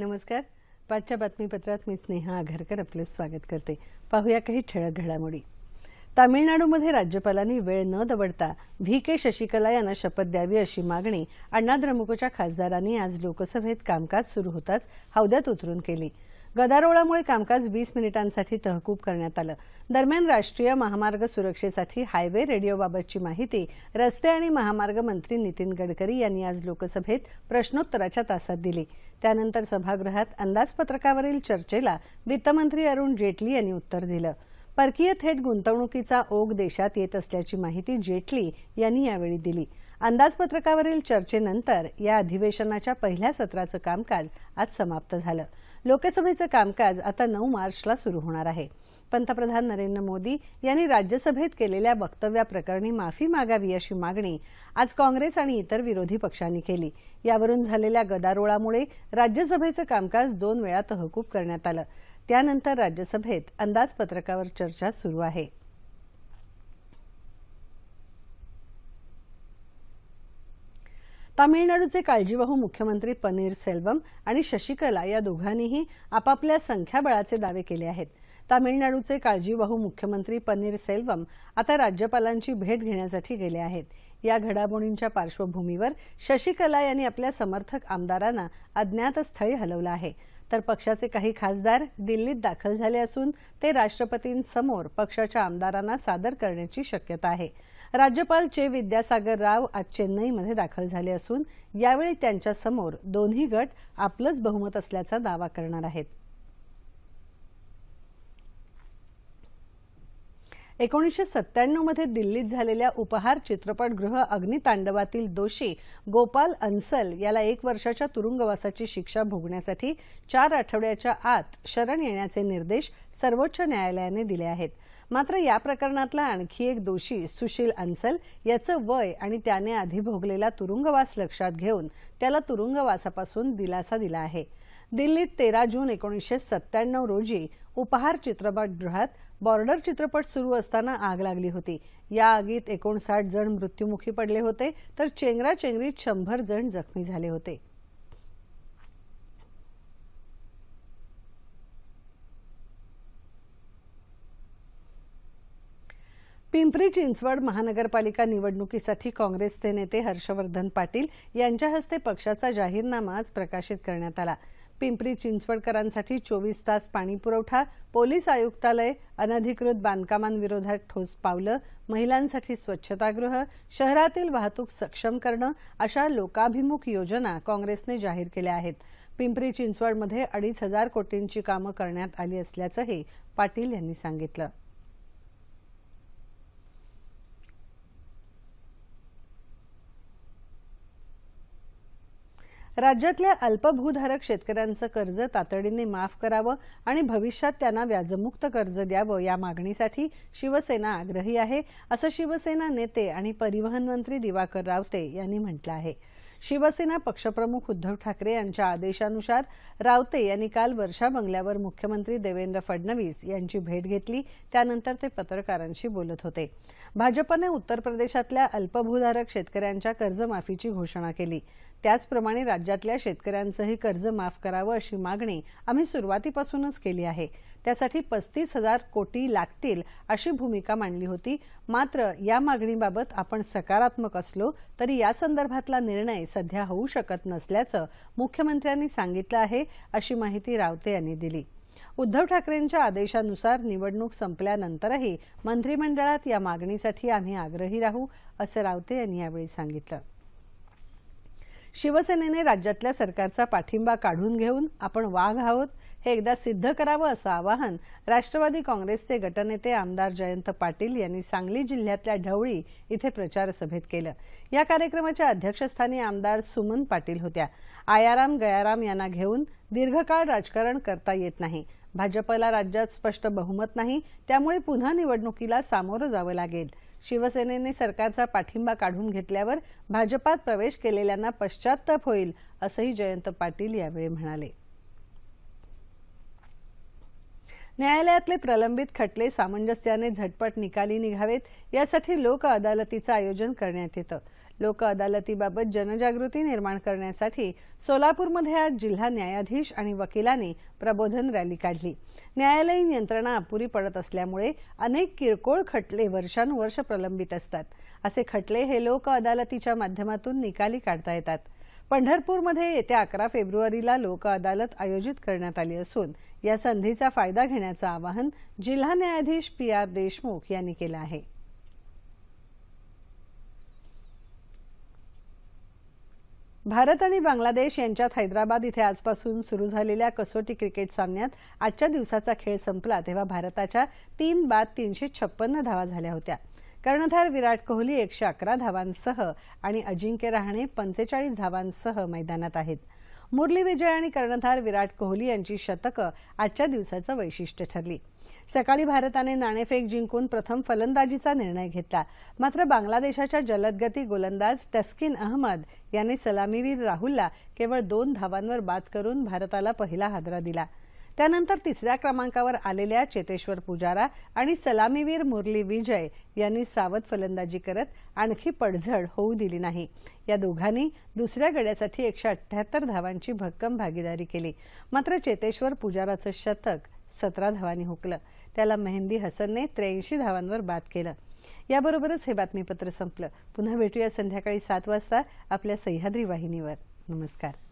नमस्कार पाचच्या बातमीपत्रात मी स्नेहा आघारकर आपले स्वागत करते पाहूया काही ठळक घडामोडी तामिळनाडूमध्ये राज्यपालांनी वेळ न दवडता व्ही के शशिकला यांना शपथ द्यावी अशी मागणी अण्णा द्रमुकच्या खासदारांनी आज लोकसभेत कामकाज सुरू होताच हौद्यात उतरून केली गदारोळामुळे कामकाज वीस मिनिटांसाठी तहकूब करण्यात आलं दरम्यान राष्ट्रीय महामार्ग सुरक्षेसाठी हायवे रेडिओबाबतची माहिती रस्ते आणि महामार्ग मंत्री नितीन गडकरी यांनी आज लोकसभेत प्रश्नोत्तराच्या तासात दिली त्यानंतर सभागृहात अंदाजपत्रकावरील चर्चेला वित्तमंत्री अरुण जेटली यांनी उत्तर दिलं परकीय थेट गुंतवणुकीचा ओघ देशात येत असल्याची माहिती जेटली यांनी यावेळी दिली अंदाजपत्रकावरील चर्चेनंतर या अधिवेशनाच्या पहिल्या सत्राचं कामकाज आज समाप्त झालं लोकसभेचं कामकाज आता नऊ मार्चला सुरू होणार आहे पंतप्रधान नरेंद्र मोदी यांनी राज्यसभेत केलेल्या वक्तव्याप्रकरणी माफी मागावी अशी मागणी आज काँग्रेस आणि इतर विरोधी पक्षांनी केली यावरून झालेल्या गदारोळामुळे राज्यसभेचं कामकाज दोन वेळा तहकूब करण्यात आलं त्यानंतर राज्यसभेत अंदाजपत्रकावर चर्चा सुरू आहे तामिळनाडूचे काळजीवाहू मुख्यमंत्री पनीर सेल्वम आणि शशिकला या दोघांनीही आपापल्या संख्याबळाचे दावे केले आहेत तामिळनाडूचे काळजीवाहू मुख्यमंत्री पनीर सेल्वम आता राज्यपालांची भेट घेण्यासाठी गेले आहेत या घडामोडींच्या पार्श्वभूमीवर शशिकला यांनी आपल्या समर्थक आमदारांना अज्ञातस्थळी हलवलं आहे तर पक्षाचे काही खासदार दिल्लीत दाखल झाले असून ते राष्ट्रपतींसमोर पक्षाच्या आमदारांना सादर करण्याची शक्यता आहे राज्यपाल चे विद्यासागर राव आज चेन्नईमध्ये दाखल झाले असून यावेळी त्यांच्यासमोर दोन्ही गट आपलंच बहुमत असल्याचा दावा करणार आहेत एकोणीसशे मध्ये दिल्लीत झालेल्या उपहार चित्रपटगृह अग्नितांडवातील दोषी गोपाल अन्सल याला एक वर्षाच्या तुरुंगवासाची शिक्षा भोगण्यासाठी चार आठवड्याच्या आत शरण येण्याचे निर्देश सर्वोच्च न्यायालयाने दिले आहेत मात्र या प्रकरणातला आणखी एक दोषी सुशील अन्सल याचं वय आणि त्याने आधी भोगलेला तुरुंगवास लक्षात घेऊन त्याला तुरुंगवासापासून दिलासा दिला आहे दिल्लीत तेरा जून एकोणीसशे सत्त्याण्णव रोजी उपहार चित्रपटगृहात बॉर्डर चित्रपट सुरू असताना आग लागली होती या आगीत एकोणसाठ जण मृत्युमुखी पडले होते तर चेंगराचेंगरीत शंभर जण जखमी झाले होते पिंपरी चिंचवड महानगरपालिका निवडणुकीसाठी काँग्रेसचे नेते हर्षवर्धन पाटील यांच्या हस्ते पक्षाचा जाहीरनामा आज प्रकाशित करण्यात आला पिंपरी चिंचवडकरांसाठी चोवीस तास पाणीपुरवठा पोलीस आयुक्तालय अनधिकृत बांधकामांविरोधात ठोस पावलं महिलांसाठी स्वच्छतागृह शहरातील वाहतूक सक्षम करणं अशा लोकाभिमुख योजना काँग्रेसने जाहीर केल्या आहेत पिंपरी चिंचवडमध्ये अडीच हजार कोटींची कामं करण्यात आली असल्याचंही पाटील यांनी सांगितलं राज्यातल्या अल्पभूधारक शेतकऱ्यांचं कर्ज तातडीने माफ करावं आणि भविष्यात त्यांना व्याजमुक्त कर्ज द्यावं या मागणीसाठी शिवसेना आग्रही आहे असं शिवसेना नेते आणि परिवहन मंत्री दिवाकर रावते यांनी म्हटलं आहे शिवसेना पक्षप्रमुख उद्धव ठाकरे यांच्या आदेशानुसार रावते यांनी काल वर्षा बंगल्यावर मुख्यमंत्री देवेंद्र फडणवीस यांची भेट घेतली त्यानंतर ते पत्रकारांशी बोलत होते भाजपने उत्तर प्रदेशातल्या अल्पभूधारक शेतकऱ्यांच्या कर्जमाफीची घोषणा केली त्याचप्रमाणे राज्यातल्या शेतकऱ्यांचंही कर्ज माफ करावं अशी मागणी आम्ही सुरुवातीपासूनच केली आहे त्यासाठी पस्तीस हजार कोटी लागतील अशी भूमिका मांडली होती मात्र या मागणीबाबत आपण सकारात्मक असलो तरी या संदर्भातला निर्णय सध्या होऊ शकत नसल्याचं मुख्यमंत्र्यांनी सांगितलं आहे अशी माहिती रावते यांनी दिली उद्धव ठाकरेंच्या आदेशानुसार निवडणूक संपल्यानंतरही मंत्रिमंडळात या मागणीसाठी आम्ही आग्रही राहू असं रावते यांनी यावेळी सांगितलं शिवसेनेने राज्यातल्या सरकारचा पाठिंबा काढून घेऊन आपण वाघ आहोत हे एकदा सिद्ध करावं असं आवाहन राष्ट्रवादी काँग्रेसचे गटनेते आमदार जयंत पाटील यांनी सांगली जिल्ह्यातल्या ढवळी इथे सभेत केलं या कार्यक्रमाच्या अध्यक्षस्थानी आमदार सुमन पाटील होत्या आयाराम गयाराम यांना घेऊन दीर्घकाळ राजकारण करता येत नाही भाजपला राज्यात स्पष्ट बहुमत नाही त्यामुळे पुन्हा निवडणुकीला सामोरं जावं लागेल शिवसेनेने सरकारचा पाठिंबा काढून घेतल्यावर भाजपात प्रवेश केलेल्यांना पश्चाताप होईल असंही जयंत पाटील यावेळी म्हणाले न्यायालयातले प्रलंबित खटले सामंजस्याने झटपट निकाली निघावेत यासाठी लोक अदालतीचं आयोजन करण्यात येतं लोक अदालतीबाबत जनजागृती निर्माण करण्यासाठी सोलापूरमध्ये आज जिल्हा न्यायाधीश आणि वकिलांनी प्रबोधन रॅली काढली न्यायालयीन यंत्रणा अपुरी पडत असल्यामुळे अनेक किरकोळ खटले वर्षानुवर्ष प्रलंबित असतात असे खटले हे लोक अदालतीच्या माध्यमातून निकाली काढता येतात पंढरपूरमध्ये येत्या अकरा फेब्रुवारीला लोक अदालत आयोजित करण्यात आली असून या संधीचा फायदा घेण्याचं आवाहन जिल्हा न्यायाधीश पी आर देशमुख यांनी केलं आहे भारत आणि बांगलादेश यांच्यात हैदराबाद इथे आजपासून सुरू झालेल्या कसोटी क्रिकेट सामन्यात आजच्या दिवसाचा खेळ संपला तेव्हा भारताच्या तीन बाद तीनशे छप्पन्न धावा झाल्या होत्या कर्णधार विराट कोहली एकशे अकरा धावांसह आणि अजिंक्य रहाणे पंचेचाळीस धावांसह मैदानात आहेत मुरली विजय आणि कर्णधार विराट कोहली यांची शतकं आजच्या दिवसाचं वैशिष्ट्य ठरली सकाळी भारताने नाणेफेक जिंकून प्रथम फलंदाजीचा निर्णय घेतला मात्र बांगलादेशाच्या जलदगती गोलंदाज टस्किन अहमद यांनी सलामीवीर राहुलला केवळ दोन धावांवर बाद करून भारताला पहिला हादरा दिला त्यानंतर तिसऱ्या क्रमांकावर आलेल्या चेतेश्वर पुजारा आणि सलामीवीर मुरली विजय यांनी सावध फलंदाजी करत आणखी पडझड होऊ दिली नाही या दोघांनी दुसऱ्या गड्यासाठी एकशे अठ्ठ्याहत्तर धावांची भक्कम भागीदारी केली मात्र चेतेश्वर पुजाराचं शतक सतरा धावांनी हुकलं त्याला मेहंदी हसनने त्र्याऐंशी धावांवर बाद केलं याबरोबरच हे बातमीपत्र संपलं पुन्हा भेटूया संध्याकाळी सात वाजता आपल्या सह्याद्री वाहिनीवर नमस्कार